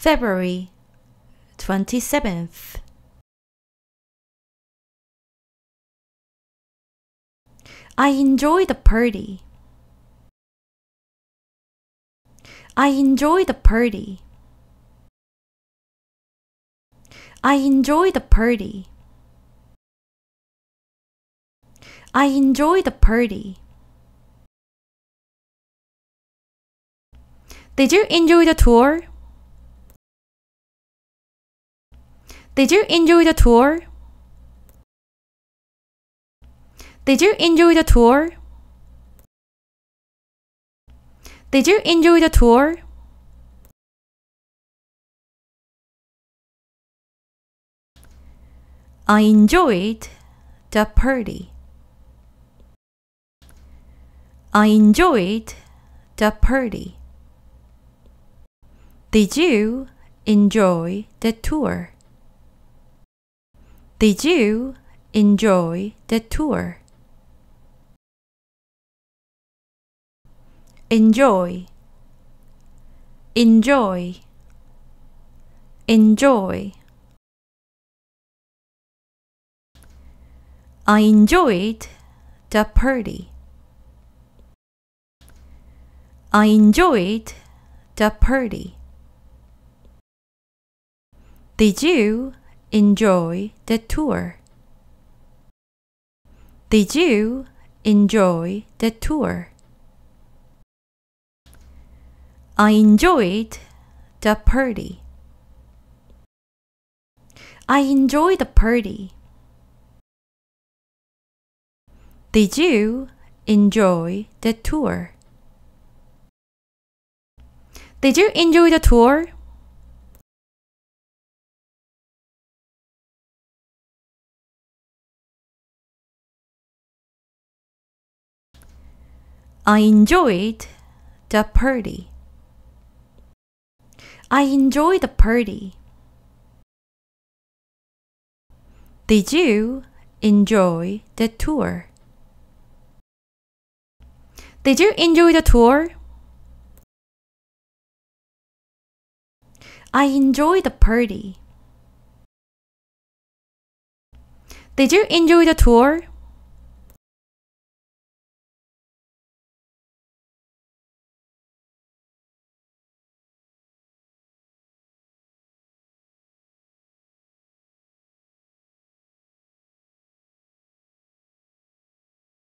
February 27th. I enjoy the party. I enjoy the party. I enjoy the party. I enjoy the party. Did you enjoy the tour? Did you enjoy the tour? Did you enjoy the tour? Did you enjoy the tour? I enjoyed the party. I enjoyed the party. Did you enjoy the tour? Did you enjoy the tour? Enjoy, enjoy, enjoy. I enjoyed the party. I enjoyed the party. Did you enjoy the tour? Did you enjoy the tour? I enjoyed the party. I enjoyed the party. Did you enjoy the tour? Did you enjoy the tour? I enjoyed the party. I enjoyed the party. Did you enjoy the tour? Did you enjoy the tour? I enjoyed the party. Did you enjoy the tour?